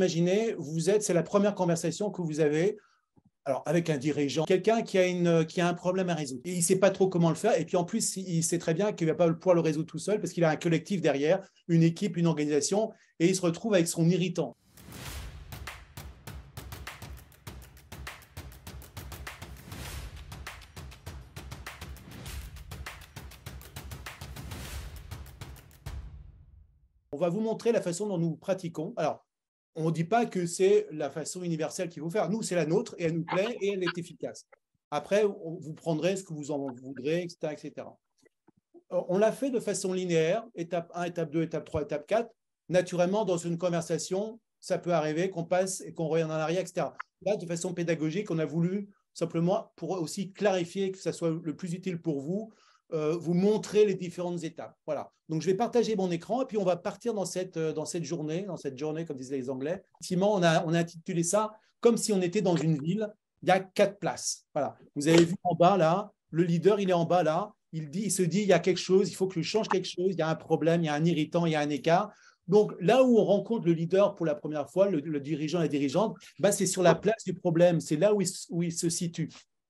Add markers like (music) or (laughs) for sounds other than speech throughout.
imaginez, vous êtes, c'est la première conversation que vous avez. Alors, avec un dirigeant, quelqu'un qui, a une, qui a un problème à résoudre. Et il ne sait pas trop comment le faire. Et puis en plus, il sait très bien qu'il ne va pas pouvoir le résoudre tout seul parce qu'il a un collectif derrière, une équipe, une organisation, et il se retrouve avec son irritant. On va vous montrer la façon dont nous pratiquons. Alors, on ne dit pas que c'est la façon universelle qu'il faut faire. Nous, c'est la nôtre et elle nous plaît et elle est efficace. Après, vous prendrez ce que vous en voudrez, etc. etc. Euh, on l'a fait de façon linéaire, étape 1, étape 2, étape 3, étape 4. Naturellement, dans une conversation, ça peut arriver qu'on passe et qu'on revienne en arrière, etc. Là, de façon pédagogique, on a voulu simplement pour aussi clarifier que ça soit le plus utile pour vous, euh, vous montrer les différentes étapes. Voilà. Donc, je vais partager mon écran et puis on va partir dans cette, euh, dans cette journée, dans cette journée, comme disaient les Anglais. Effectivement, on a, intitulé ça comme si on était dans une ville. Il y a quatre places. Voilà. Vous avez vu en bas là, le leader, il est en bas là. Il, dit, il se dit, il y a quelque chose, il faut que je change quelque chose, il y a un problème, il y a un irritant, il y a un écart. Donc là où on rencontre le leader pour la première fois, le, dirigeant, la dirigeante, bah c'est sur la place du problème, c'est là où il, où il se situe.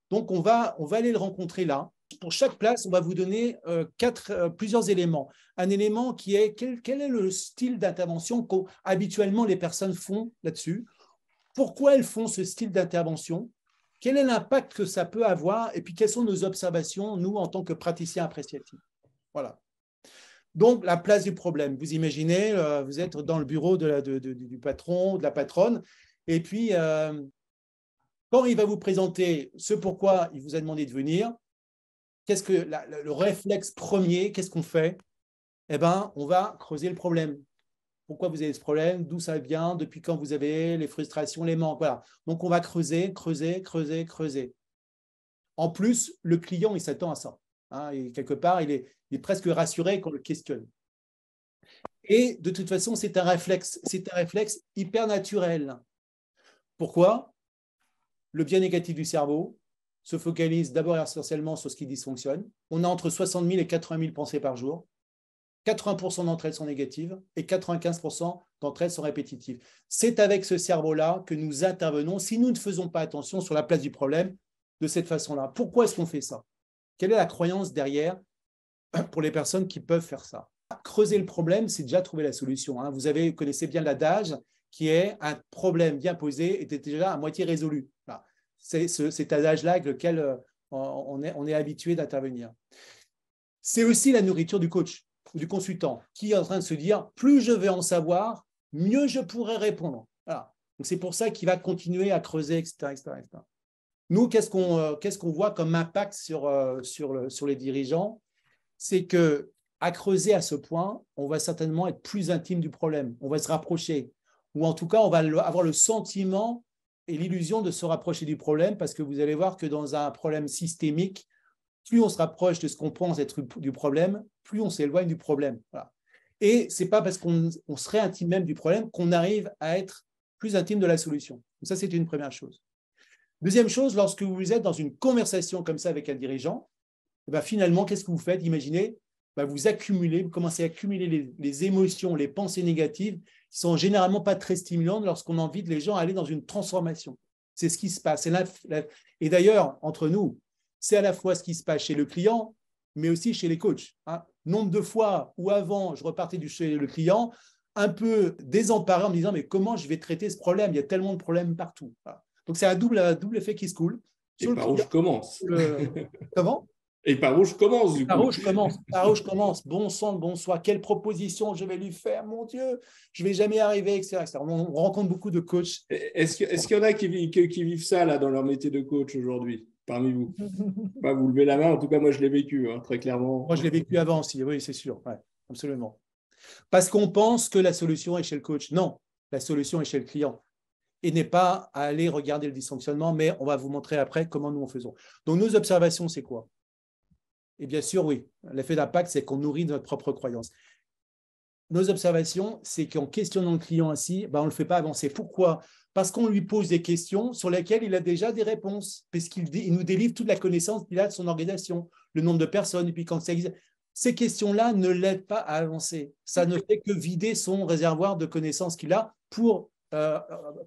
Donc on va, on va aller le rencontrer là pour chaque place, on va vous donner euh, euh, plusieurs éléments. Un élément qui est quel, est le style d'intervention qu'habituellement les personnes font là-dessus Pourquoi elles font ce style d'intervention Quel est l'impact que ça peut avoir Et puis, quelles sont nos observations, nous, en tant que praticiens appréciatifs Voilà. Donc, la place du problème. Vous imaginez, euh, vous êtes dans le bureau du patron, de la patronne, et puis, quand il va vous présenter ce pourquoi il vous a demandé de venir, Qu'est-ce que le réflexe premier Qu'est-ce qu'on fait Eh ben, on va creuser le problème. Pourquoi vous avez ce problème D'où ça vient Depuis quand vous avez les frustrations, les manques Voilà. Donc, on va creuser, creuser, creuser, creuser. En plus, le client, il s'attend à ça. Hein. quelque part, il est, presque rassuré quand le questionne. Et de toute façon, c'est un réflexe, c'est un réflexe hyper naturel. Pourquoi Le bien négatif du cerveau, se focalise d'abord essentiellement sur ce qui dysfonctionne. On a entre 60 000 et 80 000 pensées par jour. 80% d'entre elles sont négatives et 95% d'entre elles sont répétitives. C'est avec ce cerveau-là que nous intervenons si nous ne faisons pas attention sur la place du problème de cette façon-là. Pourquoi est-ce qu'on fait ça Quelle est la croyance derrière (clears throat) pour les personnes qui peuvent faire ça Creuser le problème, c'est déjà trouver la solution. Hein. Vous avez, connaissez bien l'adage qui est un problème bien posé était déjà à moitié résolu c'est cet adage-là avec lequel euh, on est, on est habitué d'intervenir. C'est aussi la nourriture du coach du consultant qui est en train de se dire plus je vais en savoir, mieux je pourrai répondre. Donc c'est pour ça qu'il va continuer à creuser, etc. Nous, euh, qu'est-ce qu'on voit comme impact sur, euh, sur les dirigeants C'est que à creuser à ce point, on va certainement être plus intime du problème, on va se rapprocher, ou en tout cas, on va avoir le sentiment et l'illusion de se rapprocher du problème parce que vous allez voir que dans un problème systémique, plus on se rapproche de ce qu'on pense être du problème, plus on s'éloigne du problème. Et ce n'est pas parce qu'on serait intime même du problème qu'on arrive à être plus intime de la solution. ça, c'est une première chose. Deuxième chose, lorsque vous êtes dans une conversation comme ça avec un dirigeant, eh ben, finalement, qu'est-ce que vous faites Imaginez, bah, vous accumulez, vous commencez à accumuler les, émotions, les pensées négatives qui sont généralement pas très stimulantes lorsqu'on a envie de les gens aller dans une transformation. C'est ce qui se passe. Et, et d'ailleurs, entre nous, c'est à la fois ce qui se passe chez le client, mais aussi chez les coachs. Hein. Nombre de fois où avant, je repartais du chez le client un peu désemparé en me disant mais comment je vais traiter ce problème Il y a tellement de problèmes partout. Donc c'est un double, double effet qui se coule. Et par où je commence euh, Avant. (laughs) Comment et par où je commence du Par coup. où je commence Par où je commence Bon sang, bonsoir, Quelle proposition je vais lui faire Mon Dieu, je ne vais jamais arriver, etc. On rencontre beaucoup de coachs. Est-ce qu'il y en a qui, vivent ça là dans leur métier de coach aujourd'hui Parmi vous, (laughs) vous levez la main. En tout cas, moi, je l'ai vécu hein, très clairement. Moi, je l'ai vécu avant aussi. Oui, c'est sûr. absolument. Parce qu'on pense que la solution est chez le coach. Non, la solution est chez le client et n'est pas à aller regarder le dysfonctionnement, mais on va vous montrer après comment nous en faisons. Donc, nos observations, c'est quoi et bien sûr, oui, l'effet d'impact, c'est qu'on nourrit notre propre croyance. Nos observations, c'est qu'en questionnant le client ainsi, ben, on ne le fait pas avancer. Pourquoi Parce qu'on lui pose des questions sur lesquelles il a déjà des réponses, parce qu'il nous délivre toute la connaissance qu'il a de son organisation, le nombre de personnes, et puis quand ça Ces questions-là ne l'aident pas à avancer. Ça ne fait que vider son réservoir de connaissances qu'il a pour, euh,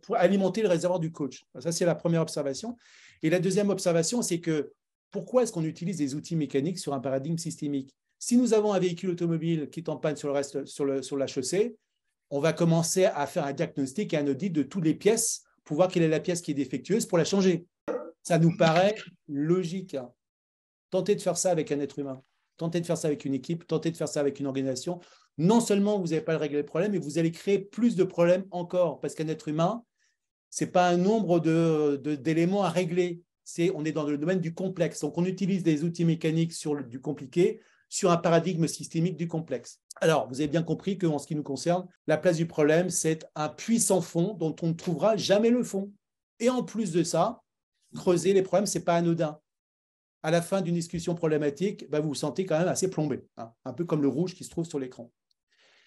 pour alimenter le réservoir du coach. Ça, c'est la première observation. Et la deuxième observation, c'est que pourquoi est-ce qu'on utilise des outils mécaniques sur un paradigme systémique Si nous avons un véhicule automobile qui est en panne sur, le reste, sur, le, sur la chaussée, on va commencer à faire un diagnostic et un audit de toutes les pièces pour voir quelle est la pièce qui est défectueuse pour la changer. Ça nous paraît logique. Tentez de faire ça avec un être humain, tentez de faire ça avec une équipe, tentez de faire ça avec une organisation. Non seulement vous n'allez pas régler le problème, mais vous allez créer plus de problèmes encore parce qu'un être humain, ce n'est pas un nombre d'éléments à régler on est dans le domaine du complexe. Donc, on utilise des outils mécaniques sur du compliqué sur un paradigme systémique du complexe. Alors, vous avez bien compris que, en ce qui nous concerne, la place du problème, c'est un puissant fond dont on ne trouvera jamais le fond. Et en plus de ça, creuser les problèmes, ce n'est pas anodin. À la fin d'une discussion problématique, bah, vous vous sentez quand même assez plombé, hein. un peu comme le rouge qui se trouve sur l'écran.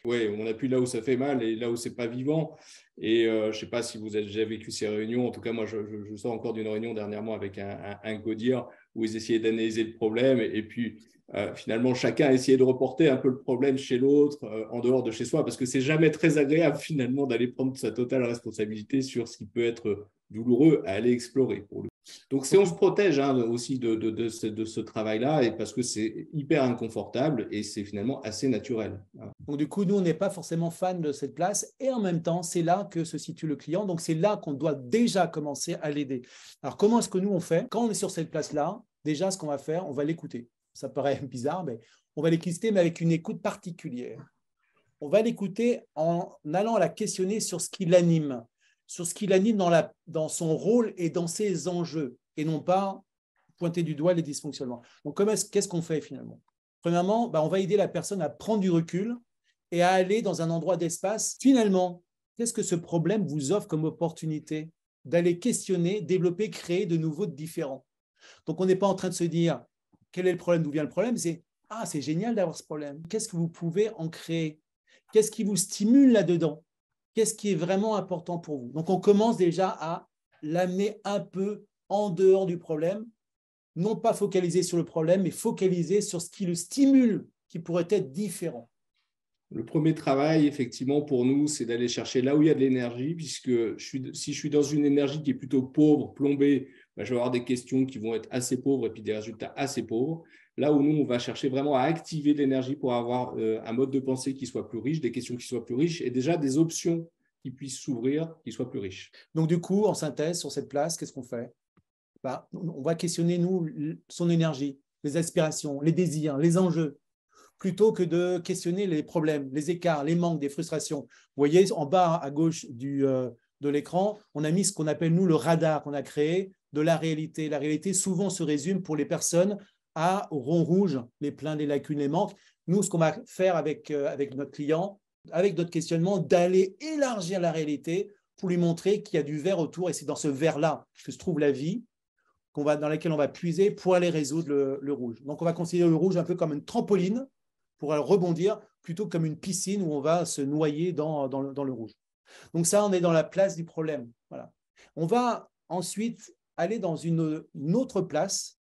Ouais, on appuie là où ça fait mal et là où c'est pas vivant. Et euh, je sais pas si vous avez déjà vécu ces réunions. En tout cas, moi, je, je, sors encore d'une réunion dernièrement avec un, un, codir où ils essayaient d'analyser le problème et, puis euh, finalement chacun a essayé de reporter un peu le problème chez l'autre euh, en dehors de chez soi parce que c'est jamais très agréable finalement d'aller prendre sa totale responsabilité sur ce qui peut être douloureux à aller explorer pour le donc, si on se protège hein, aussi de, ce, travail-là, et parce que c'est hyper inconfortable et c'est finalement assez naturel. Hein. Donc, du coup, nous, on n'est pas forcément fan de cette place, et en même temps, c'est là que se situe le client. Donc, c'est là qu'on doit déjà commencer à l'aider. Alors, comment est-ce que nous, on fait Quand on est sur cette place-là, déjà, ce qu'on va faire, on va l'écouter. Ça paraît (laughs) bizarre, mais on va l'écouter, mais avec une écoute particulière. On va l'écouter en allant la questionner sur ce qui l'anime sur ce qu'il l'anime dans, son rôle et dans ses enjeux, et non pas pointer du doigt les dysfonctionnements. Donc, qu'est-ce qu'on fait finalement Premièrement, bah, on va aider la personne à prendre du recul et à aller dans un endroit d'espace. Finalement, qu'est-ce que ce problème vous offre comme opportunité d'aller questionner, développer, créer de nouveaux, différents Donc, on n'est pas en train de se dire quel est le problème, d'où vient le problème, c'est ah, c'est génial d'avoir ce problème. Qu'est-ce que vous pouvez en créer Qu'est-ce qui vous stimule là-dedans Qu'est-ce qui est vraiment important pour vous Donc, on commence déjà à l'amener un peu en dehors du problème, non pas focaliser sur le problème, mais focaliser sur ce qui le stimule, qui pourrait être différent. Le premier travail, effectivement, pour nous, c'est d'aller chercher là où il y a de l'énergie, puisque si je suis dans une énergie qui est plutôt pauvre, plombée, bah, je vais avoir des questions qui vont être assez pauvres et puis des résultats assez pauvres. Là où nous, on va chercher vraiment à activer l'énergie pour avoir euh, un mode de pensée qui soit plus riche, des questions qui soient plus riches et déjà des options qui puissent s'ouvrir, qui soient plus riches. Donc du coup, en synthèse, sur cette place, qu'est-ce qu'on fait bah, On va questionner, nous, son énergie, les aspirations, les désirs, les enjeux, plutôt que de questionner les problèmes, les écarts, les manques, des frustrations. Vous voyez, en bas à gauche du, euh, de l'écran, on a mis ce qu'on appelle, nous, le radar qu'on a créé de la réalité. La réalité souvent se résume pour les personnes à rond rouge les pleins, les lacunes, les manques. Nous, ce qu'on va faire avec, euh, avec notre client, avec notre questionnement, d'aller élargir la réalité pour lui montrer qu'il y a du vert autour et c'est dans ce vert là que se trouve la vie qu'on va, dans laquelle on va puiser pour aller résoudre le, rouge. Donc, on va considérer le rouge un peu comme une trampoline pour rebondir plutôt comme une piscine où on va se noyer dans, le, rouge. Donc, ça, on est dans la place du problème. Voilà. On va ensuite aller dans une autre place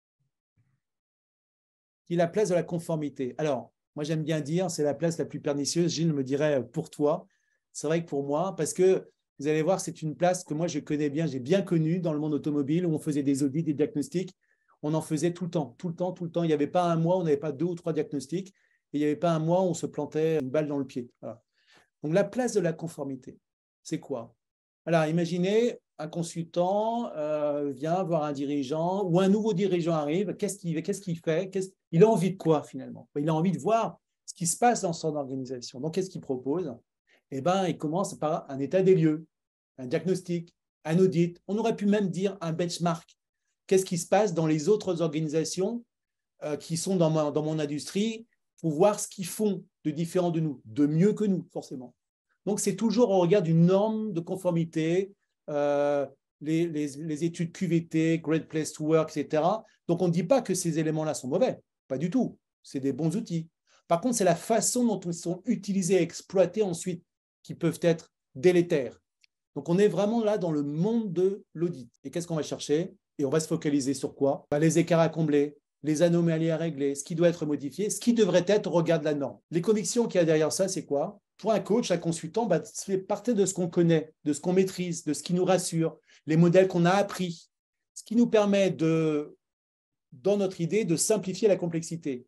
qui la place de la conformité. Alors, moi, j'aime bien dire, c'est la place la plus pernicieuse. Gilles me dirait euh, pour toi. C'est vrai que pour moi, parce que vous allez voir, c'est une place que moi, je connais bien, j'ai bien connu dans le monde automobile, où on faisait des audits, des diagnostics. On en faisait tout le temps, tout le temps, tout le temps. Il n'y avait pas un mois, on n'avait pas deux ou trois diagnostics. Et il n'y avait pas un mois, où on se plantait une balle dans le pied. Donc, la place de la conformité, c'est quoi Alors, imaginez, un consultant euh, vient voir un dirigeant ou un nouveau dirigeant arrive, qu'est-ce qu'il fait Il a envie de quoi finalement Il a envie de voir ce qui se passe dans son organisation. Donc, qu'est-ce qu'il propose Eh bien, il commence par un état des lieux, un diagnostic, un audit. On aurait pu même dire un benchmark. Qu'est-ce qui se passe dans les autres organisations euh, qui sont dans, dans mon industrie pour voir ce qu'ils font de différent de nous, de mieux que nous, forcément. Donc, c'est toujours au regard d'une norme de conformité, euh, les, études QVT, Great Place to Work, etc. Donc on ne dit pas que ces éléments-là sont mauvais, pas du tout. C'est des bons outils. Par contre, c'est la façon dont ils sont utilisés et exploités ensuite qui peuvent être délétères. Donc on est vraiment là dans le monde de l'audit. Et qu'est-ce qu'on va chercher Et on va se focaliser sur quoi bah, Les écarts à combler, les anomalies à régler, ce qui doit être modifié, ce qui devrait être au la norme. Les convictions qu'il y a derrière ça, c'est quoi pour un coach, un consultant, bah, fait partie de ce qu'on connaît, de ce qu'on maîtrise, de ce qui nous rassure, les modèles qu'on a appris, ce qui nous permet de, dans notre idée, de simplifier la complexité.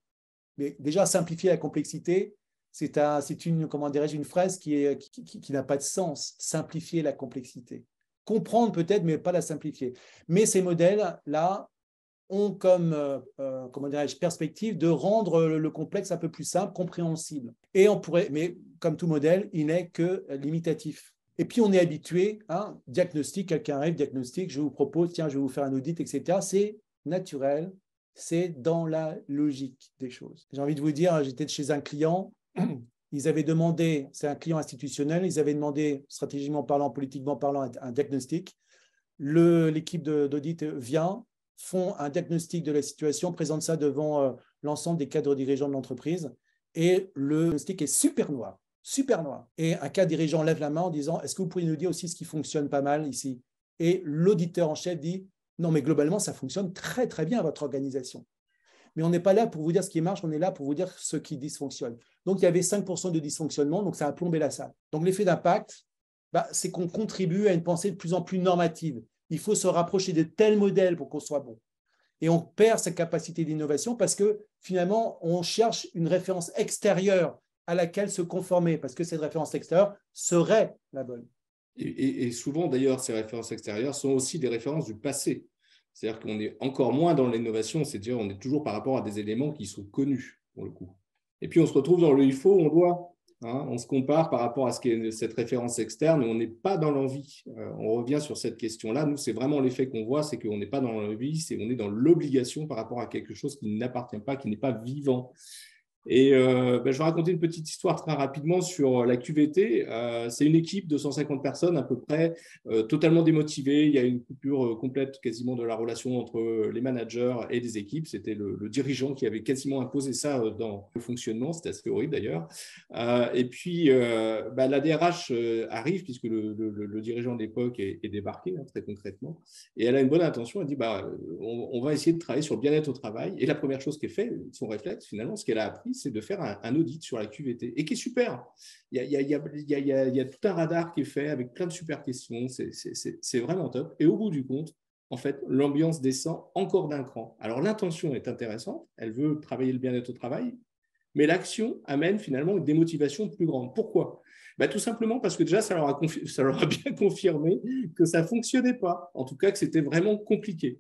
Mais déjà, simplifier la complexité, c'est un, une, comment une phrase qui, qui n'a pas de sens. Simplifier la complexité. Comprendre peut-être, mais pas la simplifier. Mais ces modèles-là, ont comme euh, euh, comment dirais perspective de rendre le, complexe un peu plus simple, compréhensible. Et on pourrait, mais comme tout modèle, il n'est que limitatif. Et puis on est habitué, hein, diagnostic, quelqu'un arrive, diagnostic, je vous propose, tiens, je vais vous faire un audit, etc. C'est naturel, c'est dans la logique des choses. J'ai envie de vous dire, j'étais chez un client, (clears throat) ils avaient demandé, c'est un client institutionnel, ils avaient demandé, stratégiquement parlant, politiquement parlant, un diagnostic. L'équipe d'audit vient, font un diagnostic de la situation, présentent ça devant euh, l'ensemble des cadres dirigeants de l'entreprise, et le diagnostic est super noir, super noir. Et un cadre dirigeant lève la main en disant, est-ce que vous pouvez nous dire aussi ce qui fonctionne pas mal ici Et l'auditeur en chef dit, non, mais globalement, ça fonctionne très, très bien, à votre organisation. Mais on n'est pas là pour vous dire ce qui marche, on est là pour vous dire ce qui dysfonctionne. Donc, il y avait 5% de dysfonctionnement, donc ça a plombé la salle. Donc, l'effet d'impact, bah, c'est qu'on contribue à une pensée de plus en plus normative. Il faut se rapprocher de tels modèles pour qu'on soit bon. Et on perd sa capacité d'innovation parce que finalement, on cherche une référence extérieure à laquelle se conformer, parce que cette référence extérieure serait la bonne. Et, souvent, d'ailleurs, ces références extérieures sont aussi des références du passé. C'est-à-dire qu'on est encore moins dans l'innovation, c'est-à-dire on est toujours par rapport à des éléments qui sont connus, pour le coup. Et puis, on se retrouve dans le il faut, on doit. Hein, on se compare par rapport à ce cette référence externe on n'est pas dans l'envie. Euh, on revient sur cette question-là. Nous, c'est vraiment l'effet qu'on voit, c'est qu'on n'est pas dans l'envie, c'est on est dans l'obligation par rapport à quelque chose qui n'appartient pas, qui n'est pas vivant. Et euh, ben, je vais raconter une petite histoire très rapidement sur euh, la QVT. Euh, c'est une équipe de 150 personnes à peu près, totalement démotivée. Il y a une coupure complète quasiment de la relation entre les managers et les équipes. C'était le, dirigeant qui avait quasiment imposé ça dans le fonctionnement. C'était assez horrible d'ailleurs. et puis, ben, la DRH arrive puisque le, dirigeant de l'époque est, débarqué hein, très concrètement. Et elle a une bonne intention. Elle dit, bah, on, on va essayer de travailler sur le bien-être au travail. Et la première chose qu'elle fait, son réflexe finalement, ce qu'elle a appris, c'est de faire un, audit sur la QVT, et qui est super. Il y, a, il, y tout un radar qui est fait avec plein de super questions, c'est vraiment top. Et au bout du compte, en fait, l'ambiance descend encore d'un cran. Alors l'intention est intéressante, elle veut travailler le bien-être au travail, mais l'action amène finalement une démotivation plus grande Pourquoi bah, Tout simplement parce que déjà, ça leur, a (laughs) ça leur a bien confirmé que ça fonctionnait pas, en tout cas que c'était vraiment compliqué.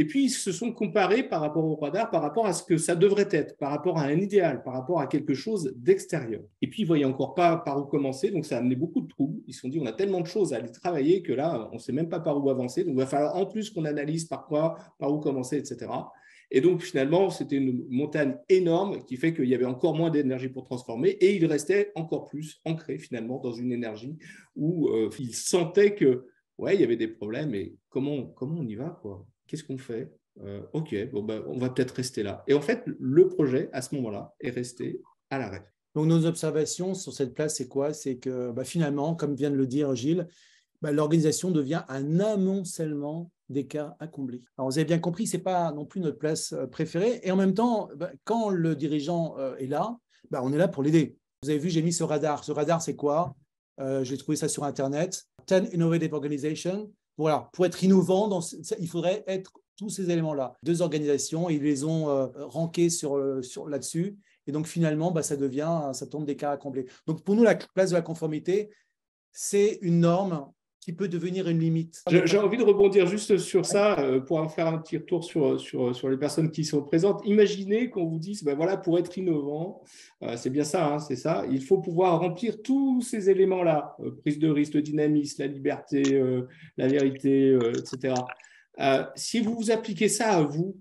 Et puis, ils se sont comparés par rapport au radar, par rapport à ce que ça devrait être, par rapport à un idéal, par rapport à quelque chose d'extérieur. Et puis, ils ne voyaient encore pas par où commencer, donc ça a amené beaucoup de troubles. Ils se sont dit, on a tellement de choses à aller travailler que là, on ne sait même pas par où avancer. Donc, il va falloir en plus qu'on analyse par quoi, par où commencer, etc. Et donc, finalement, c'était une montagne énorme qui fait qu'il y avait encore moins d'énergie pour transformer et ils restaient encore plus ancrés, finalement, dans une énergie où euh, ils sentaient qu'il que, ouais, il y avait des problèmes et comment, comment on y va, quoi Qu'est-ce qu'on fait euh, Ok, bon, ben, on va peut-être rester là. Et en fait, le projet, à ce moment-là, est resté à l'arrêt. Donc, nos observations sur cette place, c'est quoi C'est que ben, finalement, comme vient de le dire Gilles, ben, l'organisation devient un amoncellement des cas accomplis. Alors, vous avez bien compris, ce n'est pas non plus notre place euh, préférée. Et en même temps, quand le dirigeant euh, est là, on est là pour l'aider. Vous avez vu, j'ai mis ce radar. Ce radar, c'est quoi J'ai trouvé ça sur Internet. 10 Innovative Organizations. Voilà, pour être innovant, il faudrait être tous ces éléments-là. Deux organisations, ils les ont euh, euh, sur, là-dessus. Et donc finalement, bah, ça devient, ça tombe des cas à combler. Donc pour nous, la place de la conformité, c'est une norme qui peut devenir une limite. J'ai envie de rebondir juste sur ça euh, pour en faire un petit retour sur, sur, sur les personnes qui sont présentes. Imaginez qu'on vous dise, ben voilà, pour être innovant, euh, c'est bien ça, hein, c'est ça, il faut pouvoir remplir tous ces éléments-là, euh, prise de risque, dynamisme, la liberté, la vérité, etc. si vous vous appliquez ça à vous,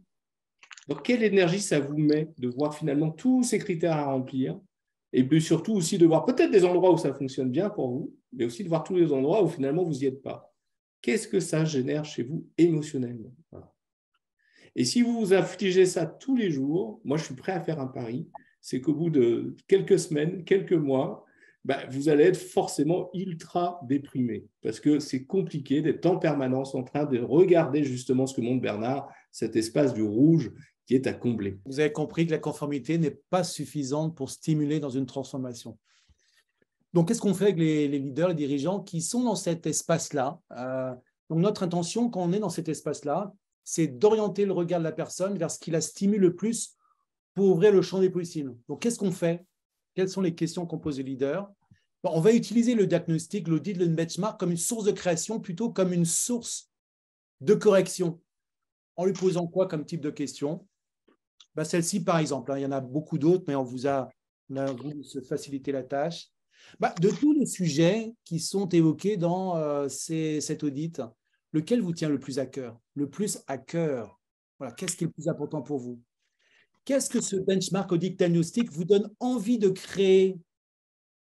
quelle énergie ça vous met de voir finalement tous ces critères à remplir et puis surtout aussi de voir peut-être des endroits où ça fonctionne bien pour vous, mais aussi de voir tous les endroits où finalement vous n'y êtes pas. Qu'est-ce que ça génère chez vous émotionnellement Et si vous vous affligez ça tous les jours, moi je suis prêt à faire un pari, c'est qu'au bout de quelques semaines, quelques mois, bah, vous allez être forcément ultra déprimé, parce que c'est compliqué d'être en permanence en train de regarder justement ce que montre Bernard, cet espace du rouge est à combler. Vous avez compris que la conformité n'est pas suffisante pour stimuler dans une transformation. Donc, qu'est-ce qu'on fait avec les, leaders, les dirigeants qui sont dans cet espace-là euh, Donc, notre intention quand on est dans cet espace-là, c'est d'orienter le regard de la personne vers ce qui la stimule le plus pour ouvrir le champ des possibles. Donc, qu'est-ce qu'on fait Quelles sont les questions qu'on pose aux leaders On va utiliser le diagnostic, l'audit, le benchmark comme une source de création plutôt comme une source de correction. En lui posant quoi comme type de question bah, celle-ci, par exemple, hein, il y en a beaucoup d'autres, mais on vous a, on se faciliter la tâche. Bah, de tous les sujets qui sont évoqués dans euh, cet audit, lequel vous tient le plus à cœur Le plus à cœur voilà, Qu'est-ce qui est le plus important pour vous Qu'est-ce que ce benchmark audit diagnostic vous donne envie de créer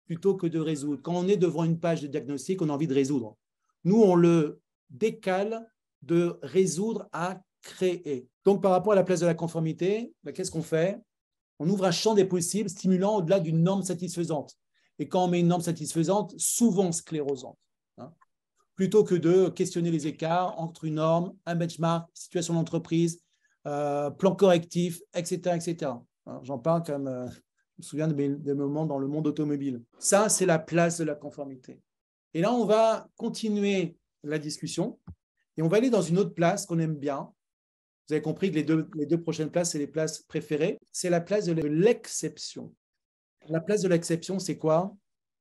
plutôt que de résoudre Quand on est devant une page de diagnostic, on a envie de résoudre. Nous, on le décale de résoudre à créer. Donc, par rapport à la place de la conformité, ben, qu'est-ce qu'on fait On ouvre un champ des possibles stimulant au-delà d'une norme satisfaisante. Et quand on met une norme satisfaisante, souvent sclérosante, hein. plutôt que de questionner les écarts entre une norme, un benchmark, situation d'entreprise, euh, plan correctif, etc. etc. Hein. J'en parle comme euh, je me souviens des moments dans le monde automobile. Ça, c'est la place de la conformité. Et là, on va continuer la discussion et on va aller dans une autre place qu'on aime bien, vous avez compris que les deux, les deux prochaines places, c'est les places préférées. C'est la place de l'exception. La place de l'exception, c'est quoi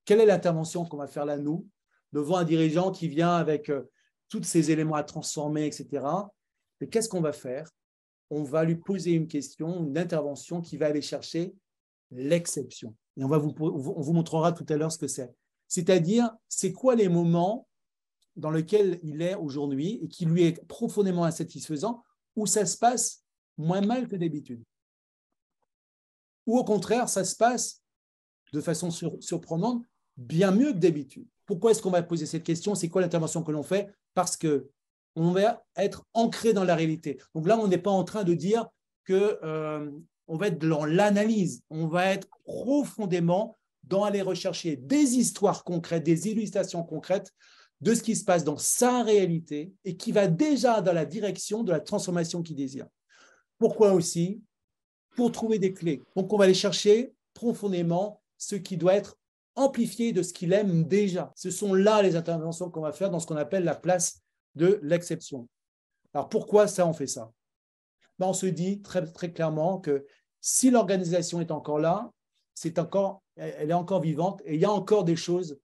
Quelle est l'intervention qu'on va faire là, nous, devant un dirigeant qui vient avec toutes euh, tous ces éléments à transformer, etc. Mais qu'est-ce qu'on va faire On va lui poser une question, une intervention qui va aller chercher l'exception. Et on, va vous, on vous montrera tout à l'heure ce que c'est. C'est-à-dire, c'est quoi les moments dans lesquels il est aujourd'hui et qui lui est profondément insatisfaisant où ça se passe moins mal que d'habitude. Ou au contraire, ça se passe de façon surprenante, bien mieux que d'habitude. Pourquoi est-ce qu'on va poser cette question C'est quoi l'intervention que l'on fait Parce que on va être ancré dans la réalité. Donc là, on n'est pas en train de dire que euh, on va être dans l'analyse, on va être profondément dans aller rechercher des histoires concrètes, des illustrations concrètes de ce qui se passe dans sa réalité et qui va déjà dans la direction de la transformation qu'il désire. Pourquoi aussi Pour trouver des clés. Donc on va aller chercher profondément ce qui doit être amplifié de ce qu'il aime déjà. Ce sont là les interventions qu'on va faire dans ce qu'on appelle la place de l'exception. Alors pourquoi ça, on fait ça ben, On se dit très, très clairement que si l'organisation est encore là, c'est encore, elle est encore vivante et il y a encore des choses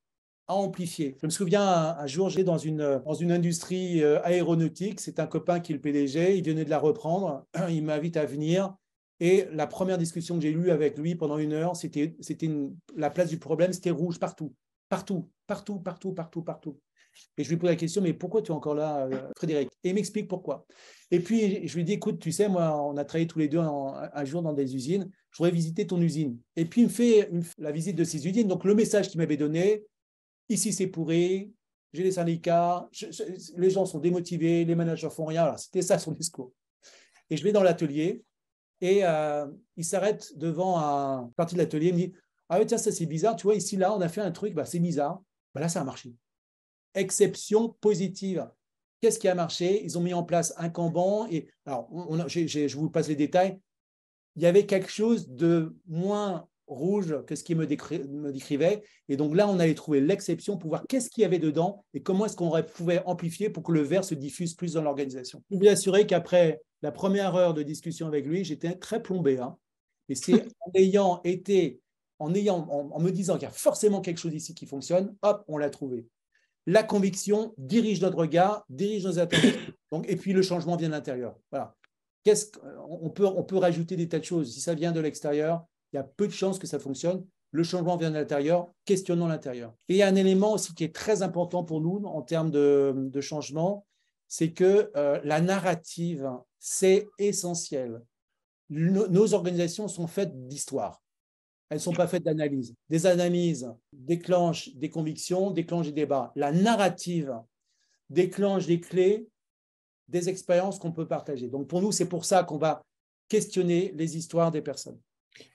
à amplifier. Je me souviens un, jour, j'étais dans une, euh, dans une industrie euh, aéronautique, c'est un copain qui est le PDG, il venait de la reprendre, (clears throat) il m'invite à venir. Et la première discussion que j'ai eue avec lui pendant une heure, c'était la place du problème, c'était rouge partout, partout, partout, partout, partout, partout. Et je lui pose la question, mais pourquoi tu es encore là, euh, Frédéric Et il m'explique pourquoi. Et puis, je lui dis, écoute, tu sais, moi, on a travaillé tous les deux un jour dans des usines, je voudrais visiter ton usine. Et puis, il me, fait, il me fait la visite de ces usines. Donc, le message qu'il m'avait donné, Ici, c'est pourri. J'ai des syndicats. les gens sont démotivés. Les managers font rien. C'était ça son discours. Et je vais dans l'atelier et euh, il s'arrête devant un partie de l'atelier. et me dit Ah oui, tiens, ça c'est bizarre. Tu vois, ici, là, on a fait un truc. Bah, c'est bizarre. Bah, là, ça a marché. Exception positive. Qu'est-ce qui a marché Ils ont mis en place un Kanban. Et, alors, on, je vous passe les détails. Il y avait quelque chose de moins rouge que ce qui me, décrivait. Et donc là, on allait trouver l'exception pour voir qu'est-ce qu'il y avait dedans et comment est-ce qu'on aurait pouvait amplifier pour que le vert se diffuse plus dans l'organisation. Je vous assurer qu'après la première heure de discussion avec lui, j'étais très plombé. Hein. Et c'est (laughs) en ayant été, en, ayant, en, me disant qu'il y a forcément quelque chose ici qui fonctionne, hop, on l'a trouvé. La conviction dirige notre regard, dirige nos attentes. Donc, et puis le changement vient de l'intérieur. Voilà. On peut, on peut rajouter des tas de choses. Si ça vient de l'extérieur, il y a peu de chances que ça fonctionne. Le changement vient de l'intérieur, questionnons l'intérieur. Et il y a un élément aussi qui est très important pour nous en termes de, changement, c'est que euh, la narrative, c'est essentiel. Nos, organisations sont faites d'histoires. Elles ne sont pas faites d'analyses. Des analyses déclenchent des convictions, déclenchent des débats. La narrative déclenche des clés, des expériences qu'on peut partager. Donc pour nous, c'est pour ça qu'on va questionner les histoires des personnes.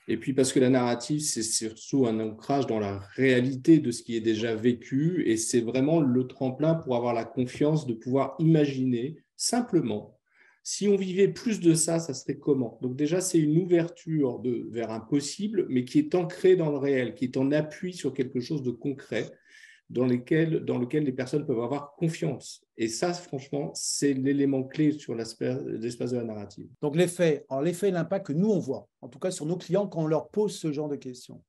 Et puis parce que la narrative, c'est surtout un ancrage dans la réalité de ce qui est déjà vécu, et c'est vraiment le tremplin pour avoir la confiance de pouvoir imaginer simplement. Si on vivait plus de ça, ça serait comment Donc déjà, c'est une ouverture vers un possible, mais qui est ancrée dans le réel, qui est en appui sur quelque chose de concret, dans, lesquels, dans lequel les personnes peuvent avoir confiance. Et ça, franchement, c'est l'élément clé sur l'espace de la narrative. Donc l'effet, en l'effet, l'impact que nous, on voit, en tout cas sur nos clients, quand on leur pose ce genre de questions,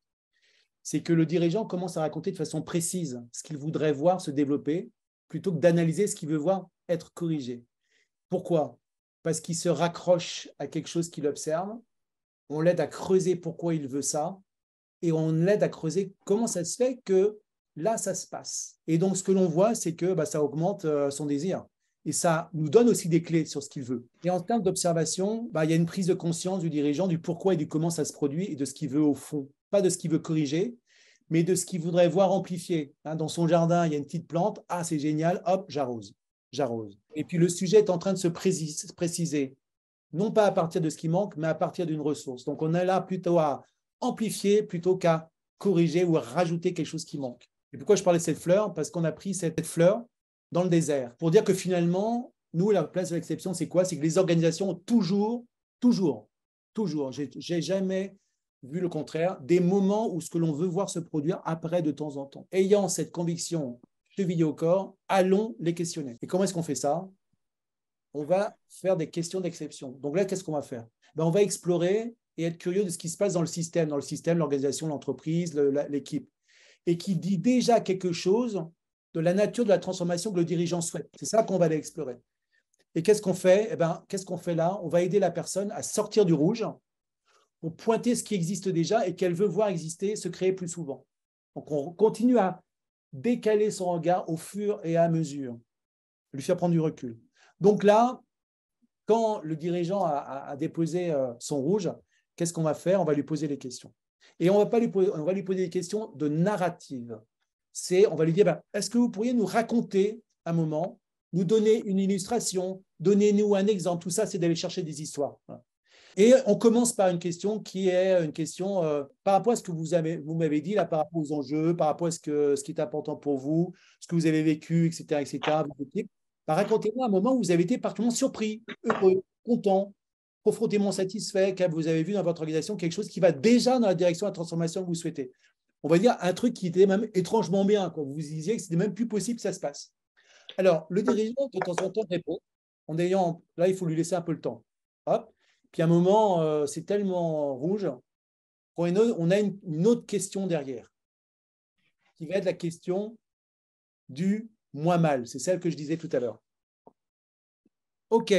c'est que le dirigeant commence à raconter de façon précise ce qu'il voudrait voir se développer, plutôt que d'analyser ce qu'il veut voir être corrigé. Pourquoi Parce qu'il se raccroche à quelque chose qu'il observe, on l'aide à creuser pourquoi il veut ça, et on l'aide à creuser comment ça se fait que là, ça se passe. Et donc, ce que l'on voit, c'est que bah, ça augmente euh, son désir. Et ça nous donne aussi des clés sur ce qu'il veut. Et en termes d'observation, bah, il y a une prise de conscience du dirigeant du pourquoi et du comment ça se produit et de ce qu'il veut au fond. Pas de ce qu'il veut corriger, mais de ce qu'il voudrait voir amplifié. Hein, dans son jardin, il y a une petite plante. Ah, c'est génial. Hop, j'arrose. J'arrose. Et puis, le sujet est en train de se préciser. Non pas à partir de ce qui manque, mais à partir d'une ressource. Donc, on est là plutôt à amplifier plutôt qu'à corriger ou à rajouter quelque chose qui manque. Et pourquoi je parlais de cette fleur Parce qu'on a pris cette fleur dans le désert pour dire que finalement, nous, la place de l'exception, c'est quoi C'est que les organisations ont toujours, toujours, toujours, j'ai jamais vu le contraire, des moments où ce que l'on veut voir se produire après de temps en temps. Ayant cette conviction chevillée au corps, allons les questionner. Et comment est-ce qu'on fait ça On va faire des questions d'exception. Donc là, qu'est-ce qu'on va faire ben, On va explorer et être curieux de ce qui se passe dans le système, dans le système, l'organisation, l'entreprise, l'équipe et qui dit déjà quelque chose de la nature de la transformation que le dirigeant souhaite. C'est ça qu'on va aller explorer. Et qu'est-ce qu'on fait eh ben, Qu'est-ce qu'on fait là On va aider la personne à sortir du rouge pour pointer ce qui existe déjà et qu'elle veut voir exister, se créer plus souvent. Donc on continue à décaler son regard au fur et à mesure, lui faire prendre du recul. Donc là, quand le dirigeant a déposé euh, son rouge, qu'est-ce qu'on va faire On va lui poser les questions. Et on va, pas lui poser, on va lui poser des questions de narrative. C'est, on va lui dire, ben, est-ce que vous pourriez nous raconter un moment, nous donner une illustration, donner nous un exemple. Tout ça, c'est d'aller chercher des histoires. Et on commence par une question qui est une question euh, par rapport à ce que vous m'avez vous dit, par rapport aux enjeux, par rapport à ce, que, ce qui est important pour vous, ce que vous avez vécu, etc. etc. Bah, racontez-moi un moment où vous avez été particulièrement surpris, heureux, content, profondément satisfait, que vous avez vu dans votre organisation quelque chose qui va déjà dans la direction de la transformation que vous souhaitez. On va dire un truc qui était même étrangement bien, quand vous vous disiez que c'était même plus possible que ça se passe. Alors, le dirigeant, de temps en temps, répond en ayant, là, il faut lui laisser un peu le temps. Hop. Puis à un moment, euh, c'est tellement rouge on a une, une autre question derrière, qui va être la question du moins mal. C'est celle que je disais tout à l'heure. OK,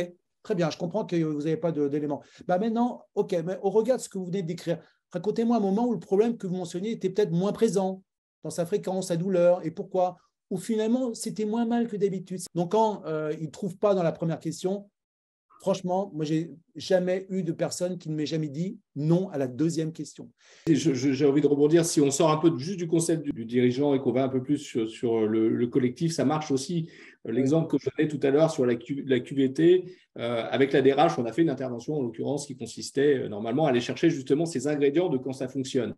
Très bien, je comprends que vous n'avez pas d'éléments. Bah maintenant, ok, mais au regard de ce que vous venez de décrire, racontez-moi un moment où le problème que vous mentionnez était peut-être moins présent dans sa fréquence, sa douleur, et pourquoi Ou finalement, c'était moins mal que d'habitude. Donc quand euh, il ne trouve pas dans la première question, Franchement, moi, j'ai jamais eu de personne qui ne m'ait jamais dit non à la deuxième question. J'ai envie de rebondir. Si on sort un peu juste du concept du, dirigeant et qu'on va un peu plus sur, le, collectif, ça marche aussi euh, l'exemple que je donnais tout à l'heure sur la, la QVT, avec la DRH, on a fait une intervention en l'occurrence qui consistait euh, normalement à aller chercher justement ces ingrédients de quand ça fonctionne.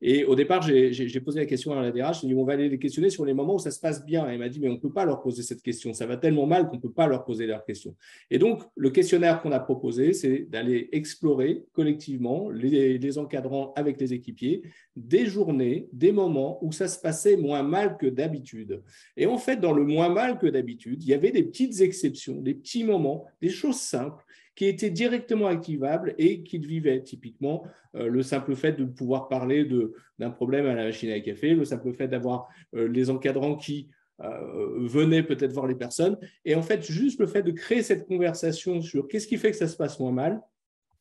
Et au départ, j'ai posé la question à la DRH, j'ai dit on va aller les questionner sur les moments où ça se passe bien. elle m'a dit mais on ne peut pas leur poser cette question, ça va tellement mal qu'on ne peut pas leur poser leur question. Et donc, le questionnaire qu'on a proposé, c'est d'aller explorer collectivement, les, les encadrants avec les équipiers, des journées, des moments où ça se passait moins mal que d'habitude. Et en fait, dans le moins mal que d'habitude, il y avait des petites exceptions, des petits moments, des choses simples qui étaient directement activables et qu'ils vivaient. Typiquement, euh, le simple fait de pouvoir parler d'un problème à la machine à café, le simple fait d'avoir euh, les encadrants qui euh, venaient peut-être voir les personnes. Et en fait, juste le fait de créer cette conversation sur qu'est-ce qui fait que ça se passe moins mal,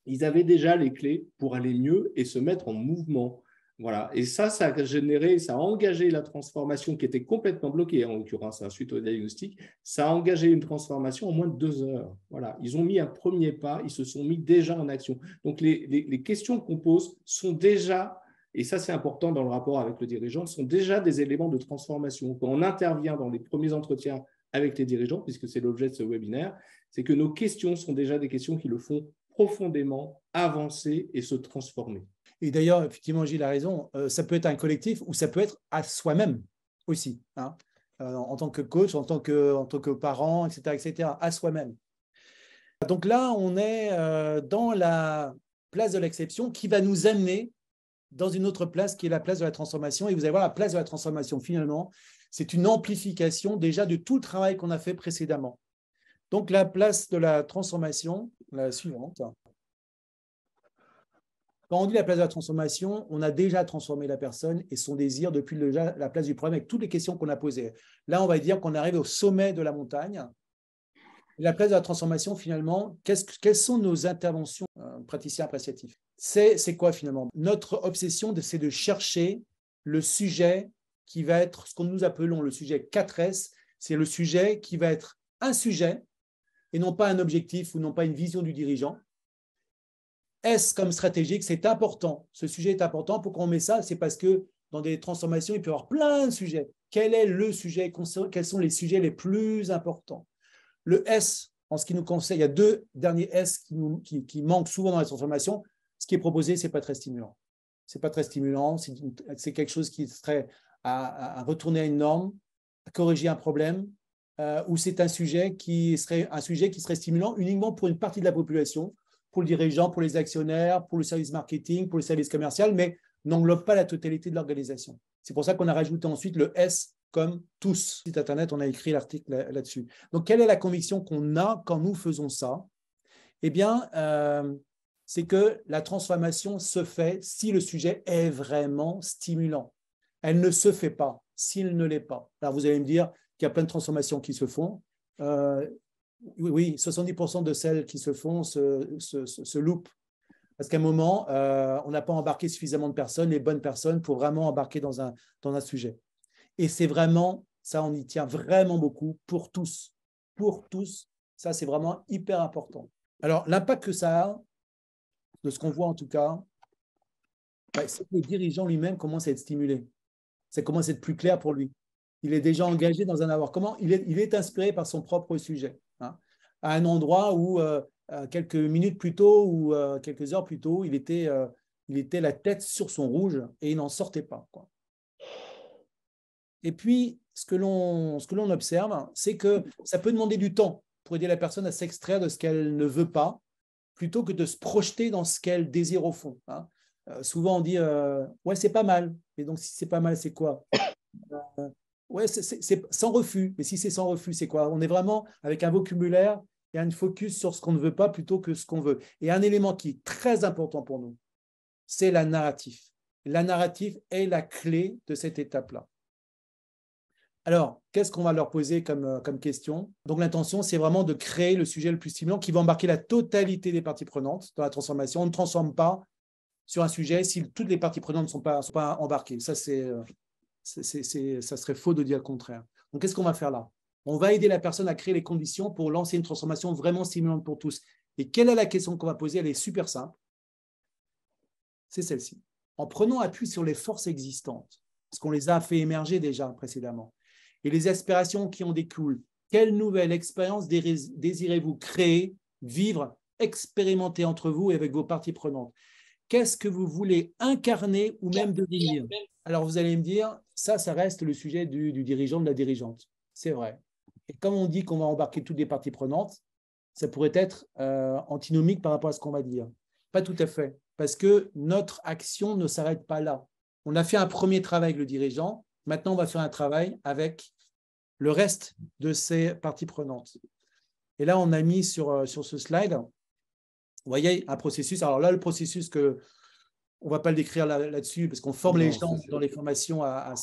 ils avaient déjà les clés pour aller mieux et se mettre en mouvement. Voilà. Et ça, ça a généré, ça a engagé la transformation qui était complètement bloquée, en l'occurrence, hein, suite au diagnostic. Ça a engagé une transformation en moins de deux heures. Voilà. Ils ont mis un premier pas, ils se sont mis déjà en action. Donc, les, les questions qu'on pose sont déjà, et ça, c'est important dans le rapport avec le dirigeant, sont déjà des éléments de transformation. Quand on intervient dans les premiers entretiens avec les dirigeants, puisque c'est l'objet de ce webinaire, c'est que nos questions sont déjà des questions qui le font profondément avancer et se transformer. Et d'ailleurs, effectivement, Gilles a raison, euh, ça peut être un collectif ou ça peut être à soi-même aussi, hein. euh, en tant que coach, en tant que, en parent, etc., etc., à soi-même. Donc là, on est euh, dans la place de l'exception qui va nous amener dans une autre place qui est la place de la transformation. Et vous allez voir, la place de la transformation, finalement, c'est une amplification déjà de tout le travail qu'on a fait précédemment. Donc la place de la transformation, la suivante, hein. Quand on dit la place de la transformation, on a déjà transformé la personne et son désir depuis la place du problème avec toutes les questions qu'on a posées. Là, on va dire qu'on arrive au sommet de la montagne. La place de la transformation, finalement, quelles sont nos interventions euh, praticiens appréciatifs C'est quoi finalement Notre obsession, c'est de chercher le sujet qui va être ce que nous appelons le sujet 4S. C'est le sujet qui va être un sujet et non pas un objectif ou non pas une vision du dirigeant S comme stratégique, c'est important. Ce sujet est important. Pourquoi on met ça C'est parce que dans des transformations, il peut y avoir plein de sujets. Quel est le sujet Quels sont les sujets les plus importants Le S, en ce qui nous concerne, il y a deux derniers S qui, manquent souvent dans les transformations. Ce qui est proposé, ce n'est pas très stimulant. Ce n'est pas très stimulant. C'est quelque chose qui serait à, retourner à une norme, à corriger un problème, euh, ou c'est un un sujet qui serait stimulant uniquement pour une partie de la population pour le dirigeant, pour les actionnaires, pour le service marketing, pour le service commercial, mais n'englobe pas la totalité de l'organisation. C'est pour ça qu'on a rajouté ensuite le S comme tous. Site internet, on a écrit l'article là-dessus. Donc, quelle est la conviction qu'on a quand nous faisons ça Eh bien, euh, c'est que la transformation se fait si le sujet est vraiment stimulant. Elle ne se fait pas s'il ne l'est pas. Alors, vous allez me dire qu'il y a plein de transformations qui se font. Euh, oui, 70% de celles qui se font se, se, loupent. Parce qu'à un moment, euh, on n'a pas embarqué suffisamment de personnes, les bonnes personnes, pour vraiment embarquer dans un, dans un sujet. Et c'est vraiment, ça, on y tient vraiment beaucoup pour tous. Pour tous, ça, c'est vraiment hyper important. Alors, l'impact que ça a, de ce qu'on voit en tout cas, bah, c'est que le dirigeant lui-même commence à être stimulé. Ça commence à être plus clair pour lui. Il est déjà engagé dans un avoir. Comment il est inspiré par son propre sujet. Hein, à un endroit où euh, euh, quelques minutes plus tôt ou euh, quelques heures plus tôt, il était, il était la tête sur son rouge et il n'en sortait pas. Quoi. Et puis, ce que l'on ce observe, c'est que ça peut demander du temps pour aider la personne à s'extraire de ce qu'elle ne veut pas, plutôt que de se projeter dans ce qu'elle désire au fond. Hein. souvent, on dit Ouais, c'est pas mal. Et donc, si c'est pas mal, c'est quoi ouais, c'est sans refus. Mais si c'est sans refus, c'est quoi On est vraiment avec un vocabulaire et un focus sur ce qu'on ne veut pas plutôt que ce qu'on veut. Et un élément qui est très important pour nous, c'est la narrative. La narrative est la clé de cette étape-là. Alors, qu'est-ce qu'on va leur poser comme, euh, question Donc, l'intention, c'est vraiment de créer le sujet le plus stimulant qui va embarquer la totalité des parties prenantes dans la transformation. On ne transforme pas sur un sujet si toutes les parties prenantes ne sont pas, sont pas embarquées. Ça, c'est euh, ça serait faux de dire le contraire. Donc, qu'est-ce qu'on va faire là On va aider la personne à créer les conditions pour lancer une transformation vraiment stimulante pour tous. Et quelle est la question qu'on va poser Elle est super simple. C'est celle-ci. En prenant appui sur les forces existantes, parce qu'on les a fait émerger déjà précédemment, et les aspirations qui en découlent, quelle nouvelle expérience désirez-vous créer, vivre, expérimenter entre vous et avec vos parties prenantes qu'est-ce que vous voulez incarner ou même devenir Alors vous allez me dire, ça, ça reste le sujet du, dirigeant, de la dirigeante. C'est vrai. Et comme on dit qu'on va embarquer toutes les parties prenantes, ça pourrait être euh, antinomique par rapport à ce qu'on va dire. Pas tout à fait, parce que notre action ne s'arrête pas là. On a fait un premier travail avec le dirigeant, maintenant on va faire un travail avec le reste de ces parties prenantes. Et là, on a mis sur, euh, sur ce slide vous voyez, un processus. Alors là, le processus que on va pas le décrire là-dessus parce qu'on forme les gens dans les formations à,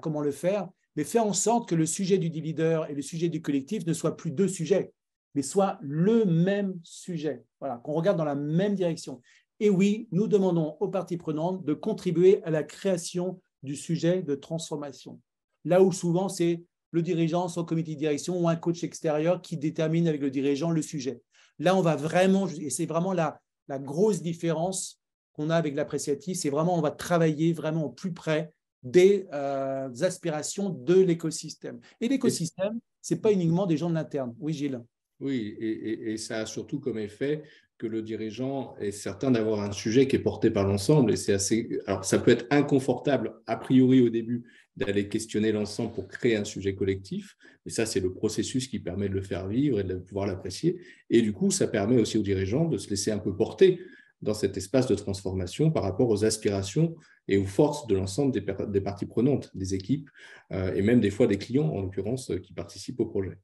comment le faire, mais faire en sorte que le sujet du leader et le sujet du collectif ne soient plus deux sujets, mais soient le même sujet. Voilà, qu'on regarde dans la même direction. Et oui, nous demandons aux parties prenantes de contribuer à la création du sujet de transformation. Là où souvent c'est le dirigeant, son comité de direction ou un coach extérieur qui détermine avec le dirigeant le sujet. Là, on va vraiment, et c'est vraiment la, grosse différence qu'on a avec l'appréciatif, c'est vraiment on va travailler vraiment au plus près des euh, aspirations de l'écosystème. Et l'écosystème, ce n'est pas uniquement des gens de l'interne. Oui, Gilles. Oui, et, et, ça a surtout comme effet que le dirigeant est certain d'avoir un sujet qui est porté par l'ensemble. Et c'est assez. Alors, ça peut être inconfortable, a priori, au début, d'aller questionner l'ensemble pour créer un sujet collectif. Mais ça, c'est le processus qui permet de le faire vivre et de pouvoir l'apprécier. Et du coup, ça permet aussi aux dirigeants de se laisser un peu porter dans cet espace de transformation par rapport aux aspirations et aux forces de l'ensemble des, parties prenantes, des équipes euh, et même des fois des clients, en l'occurrence, euh, qui participent au projet.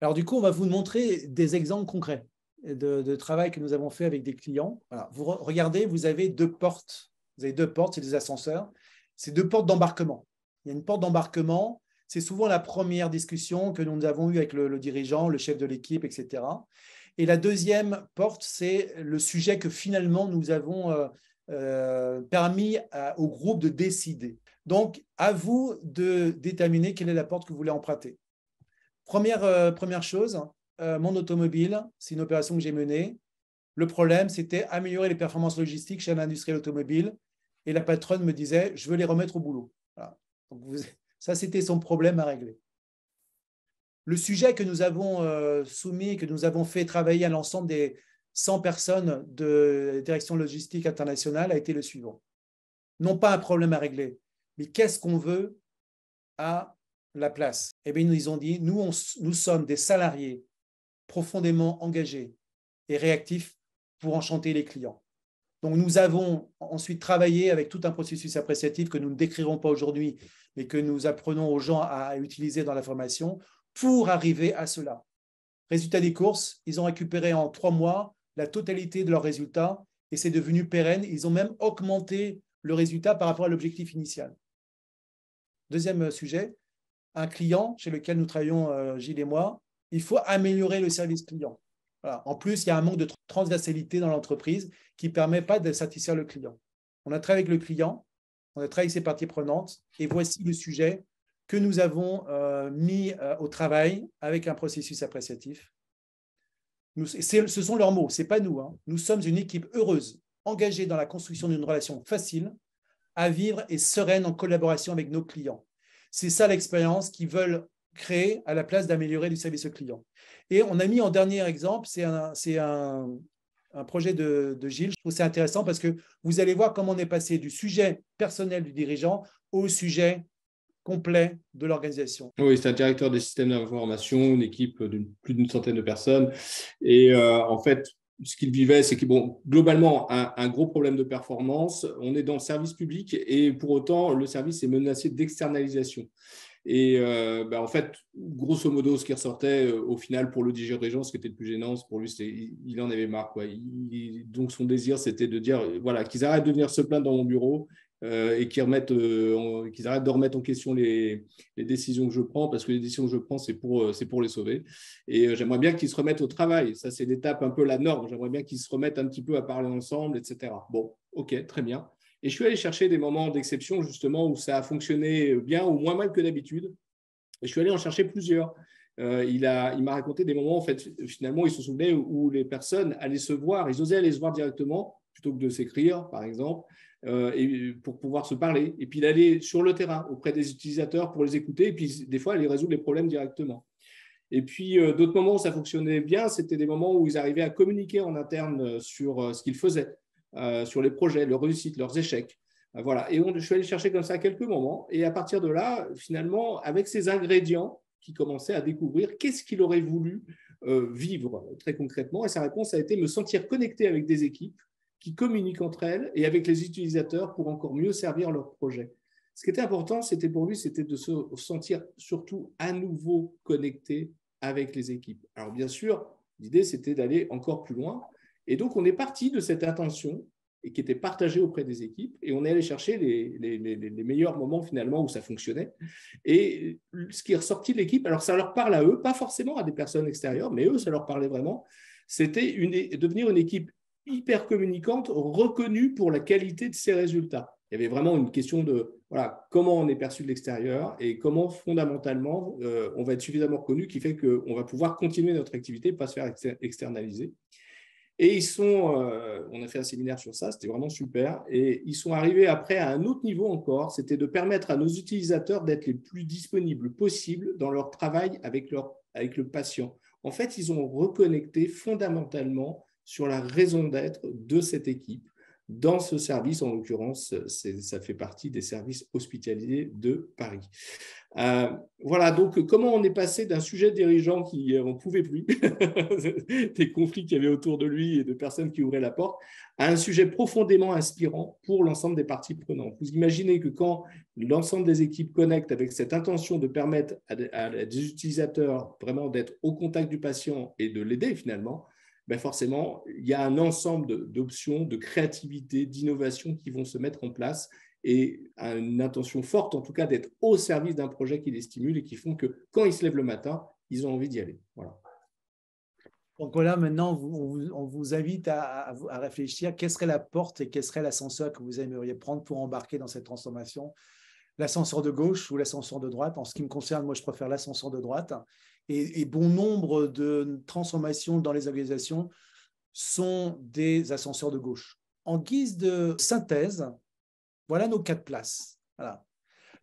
Alors du coup, on va vous montrer des exemples concrets de, travail que nous avons fait avec des clients. Vous regardez, vous avez deux portes. Vous avez deux portes, c'est des ascenseurs. C'est deux portes d'embarquement. Il y a une porte d'embarquement. C'est souvent la première discussion que nous avons eue avec le, dirigeant, le chef de l'équipe, etc. Et la deuxième porte, c'est le sujet que finalement nous avons euh, euh, permis au groupe de décider. Donc, à vous de déterminer quelle est la porte que vous voulez emprunter. Première, euh, première chose, euh, mon automobile, c'est une opération que j'ai menée. Le problème, c'était améliorer les performances logistiques chez l'industrie automobile. Et la patronne me disait, je veux les remettre au boulot. (laughs) ça, c'était son problème à régler. Le sujet que nous avons euh, soumis, que nous avons fait travailler à l'ensemble des 100 personnes de direction logistique internationale a été le suivant. Non pas un problème à régler, mais qu'est-ce qu'on veut à la place Eh bien, ils ont dit, nous, nous sommes des salariés profondément engagé et réactif pour enchanter les clients. Donc nous avons ensuite travaillé avec tout un processus appréciatif que nous ne décrirons pas aujourd'hui, mais que nous apprenons aux gens à utiliser dans la formation pour arriver à cela. Résultat des courses, ils ont récupéré en trois mois la totalité de leurs résultats et c'est devenu pérenne. Ils ont même augmenté le résultat par rapport à l'objectif initial. Deuxième sujet, un client chez lequel nous travaillons, euh, Gilles et moi, il faut améliorer le service client. En plus, il y a un manque de transversalité dans l'entreprise qui ne permet pas de satisfaire le client. On a travaillé avec le client, on a travaillé avec ses parties prenantes, et voici le sujet que nous avons euh, mis euh, au travail avec un processus appréciatif. ce sont leurs mots, ce n'est pas nous. Hein. Nous sommes une équipe heureuse, engagée dans la construction d'une relation facile à vivre et sereine en collaboration avec nos clients. C'est ça l'expérience qu'ils veulent créer à la place d'améliorer du service au client. Et on a mis en dernier exemple, c'est un, un, un, projet de, de, Gilles, je trouve c'est intéressant parce que vous allez voir comment on est passé du sujet personnel du dirigeant au sujet complet de l'organisation. Oui, c'est un directeur des systèmes d'information, une équipe de plus d'une centaine de personnes. Et euh, en fait, ce qu'il vivait, c'est que bon, globalement, un, un, gros problème de performance. On est dans le service public et pour autant, le service est menacé d'externalisation. Et euh, bah, en fait, grosso modo, ce qui ressortait euh, au final pour le dirigeant, ce qui était le plus gênant, pour lui, c'est il, en avait marre. Quoi. donc son désir, c'était de dire euh, voilà, qu'ils arrêtent de venir se plaindre dans mon bureau et qu'ils arrêtent de remettre en question les, décisions que je prends, parce que les décisions que je prends, c'est pour, c'est pour les sauver. Et j'aimerais bien qu'ils se remettent au travail. Ça, c'est l'étape un peu la norme. J'aimerais bien qu'ils se remettent un petit peu à parler ensemble, etc. Bon, ok, très bien. Et je suis allé chercher des moments d'exception, justement, où ça a fonctionné bien ou moins mal que d'habitude. Et je suis allé en chercher plusieurs. Euh, il m'a raconté des moments, en fait, finalement, il se souvenait où, les personnes allaient se voir, ils osaient aller se voir directement, plutôt que de s'écrire, par exemple, euh, pour pouvoir se parler. Et puis d'aller sur le terrain auprès des utilisateurs pour les écouter, et puis des fois, aller résoudre les problèmes directement. Et puis, euh, d'autres moments où ça fonctionnait bien, c'était des moments où ils arrivaient à communiquer en interne sur ce qu'ils faisaient. Euh, sur les projets, leurs réussites, leurs échecs. Euh, voilà. Et on, je suis allé chercher comme ça à quelques moments. Et à partir de là, finalement, avec ces ingrédients, qui commençait à découvrir qu'est-ce qu'il aurait voulu euh, vivre très concrètement. Et sa réponse a été me sentir connecté avec des équipes qui communiquent entre elles et avec les utilisateurs pour encore mieux servir leurs projets. Ce qui était important, c'était pour lui, c'était de se sentir surtout à nouveau connecté avec les équipes. Alors bien sûr, l'idée, c'était d'aller encore plus loin. Et donc, on est parti de cette attention qui était partagée auprès des équipes, et on est allé chercher les, meilleurs moments finalement où ça fonctionnait. Et ce qui est ressorti de l'équipe, alors ça leur parle à eux, pas forcément à des personnes extérieures, mais eux, ça leur parlait vraiment, c'était devenir une équipe hyper communicante, reconnue pour la qualité de ses résultats. Il y avait vraiment une question de voilà, comment on est perçu de l'extérieur et comment fondamentalement euh, on va être suffisamment reconnu qui fait qu'on va pouvoir continuer notre activité, pas se faire externaliser. Et ils sont, euh, on a fait un séminaire sur ça, c'était vraiment super. Et ils sont arrivés après à un autre niveau encore, c'était de permettre à nos utilisateurs d'être les plus disponibles possible dans leur travail avec, leur, avec le patient. En fait, ils ont reconnecté fondamentalement sur la raison d'être de cette équipe dans ce service, en l'occurrence, ça fait partie des services hospitaliers de Paris. Euh, voilà, donc comment on est passé d'un sujet dirigeant qui n'en euh, pouvait plus, (laughs) des conflits qu'il y avait autour de lui et de personnes qui ouvraient la porte, à un sujet profondément inspirant pour l'ensemble des parties prenantes. Vous imaginez que quand l'ensemble des équipes connectent avec cette intention de permettre à des utilisateurs vraiment d'être au contact du patient et de l'aider finalement, ben forcément, il y a un ensemble d'options, de créativité, d'innovation qui vont se mettre en place et une intention forte, en tout cas, d'être au service d'un projet qui les stimule et qui font que quand ils se lèvent le matin, ils ont envie d'y aller. Voilà. Donc voilà, maintenant, on vous, invite à, réfléchir quelle serait la porte et quel serait l'ascenseur que vous aimeriez prendre pour embarquer dans cette transformation L'ascenseur de gauche ou l'ascenseur de droite En ce qui me concerne, moi, je préfère l'ascenseur de droite et, bon nombre de transformations dans les organisations sont des ascenseurs de gauche. En guise de synthèse, voilà nos quatre places.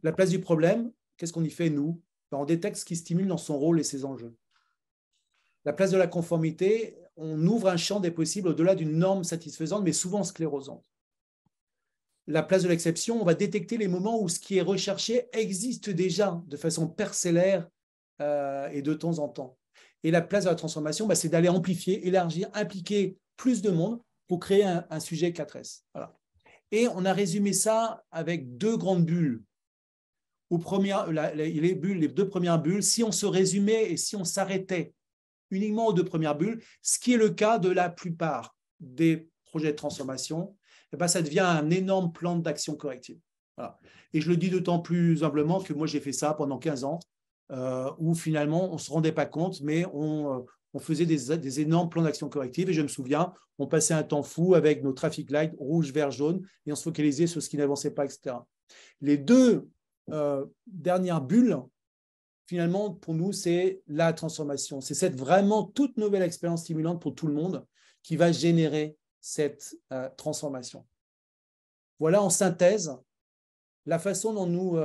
La place du problème, qu'est-ce qu'on y fait, nous ben, On détecte ce qui stimule dans son rôle et ses enjeux. La place de la conformité, on ouvre un champ des possibles au-delà d'une norme satisfaisante, mais souvent sclérosante. La place de l'exception, on va détecter les moments où ce qui est recherché existe déjà de façon parcellaire euh, et de temps en temps. Et la place de la transformation, bah, c'est d'aller amplifier, élargir, impliquer plus de monde pour créer un, sujet 4S. Et on a résumé ça avec deux grandes bulles. les, bulles, les deux premières bulles, si on se résumait et si on s'arrêtait uniquement aux deux premières bulles, ce qui est le cas de la plupart des projets de transformation, eh ben, ça devient un énorme plan d'action corrective. Et je le dis d'autant plus humblement que moi, j'ai fait ça pendant 15 ans. Euh, où finalement on ne se rendait pas compte, mais on, euh, on faisait des, énormes plans d'action corrective. Et je me souviens, on passait un temps fou avec nos traffic lights rouge, vert, jaune, et on se focalisait sur ce qui n'avançait pas, etc. Les deux euh, dernières bulles, finalement, pour nous, c'est la transformation. C'est cette vraiment toute nouvelle expérience stimulante pour tout le monde qui va générer cette transformation. Voilà en synthèse la façon dont nous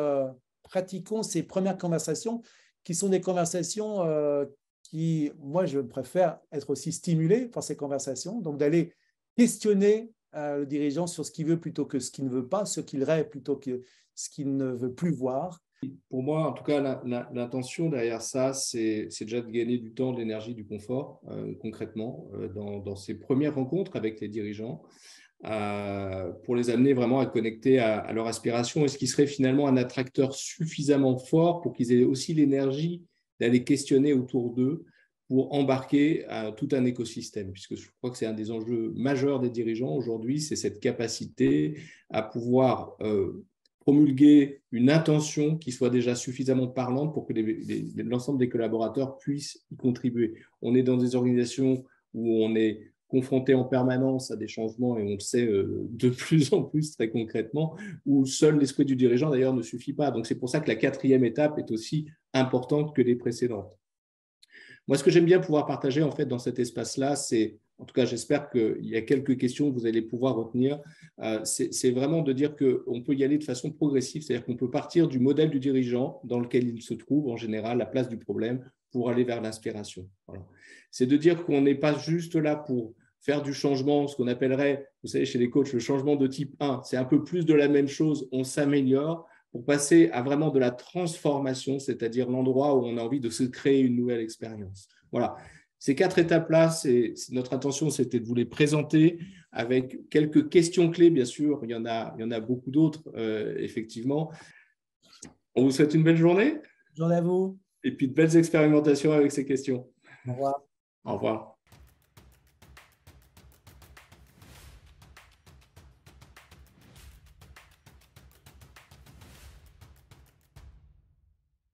pratiquons ces premières conversations qui sont des conversations euh, qui, moi, je préfère être aussi stimulé par ces conversations, donc d'aller questionner euh, le dirigeant sur ce qu'il veut plutôt que ce qu'il ne veut pas, ce qu'il rêve plutôt que ce qu'il ne veut plus voir. Pour moi, en tout cas, l'intention derrière ça, c'est déjà de gagner du temps, de l'énergie, du confort, euh, concrètement, dans, ces premières rencontres avec les dirigeants. Euh, pour les amener vraiment à connecter à, à leur aspiration Est-ce qui serait finalement un attracteur suffisamment fort pour qu'ils aient aussi l'énergie d'aller questionner autour d'eux pour embarquer à tout un écosystème, puisque je crois que c'est un des enjeux majeurs des dirigeants aujourd'hui, c'est cette capacité à pouvoir euh, promulguer une intention qui soit déjà suffisamment parlante pour que l'ensemble des collaborateurs puissent y contribuer. On est dans des organisations où on est confrontés en permanence à des changements, et on le sait euh, de (laughs) plus en plus très concrètement, où seul l'esprit du dirigeant d'ailleurs ne suffit pas. Donc c'est pour ça que la quatrième étape est aussi importante que les précédentes. Moi, ce que j'aime bien pouvoir partager en fait dans cet espace-là, c'est, en tout cas, j'espère qu'il y a quelques questions que vous allez pouvoir retenir. Euh, c'est vraiment de dire qu'on peut y aller de façon progressive, c'est-à-dire qu'on peut partir du modèle du dirigeant dans lequel il se trouve en général, la place du problème, pour aller vers l'inspiration. C'est de dire qu'on n'est pas juste là pour faire du changement, ce qu'on appellerait, vous savez, chez les coachs, le changement de type 1. C'est un peu plus de la même chose, on s'améliore pour passer à vraiment de la transformation, c'est-à-dire l'endroit où on a envie de se créer une nouvelle expérience. Voilà. Ces quatre étapes-là, notre intention, c'était de vous les présenter avec quelques questions clés, bien sûr. Il y en a, il y en a beaucoup d'autres, euh, effectivement. On vous souhaite une belle journée. Bonne journée à vous et puis de belles expérimentations avec ces questions. Au revoir. Au revoir.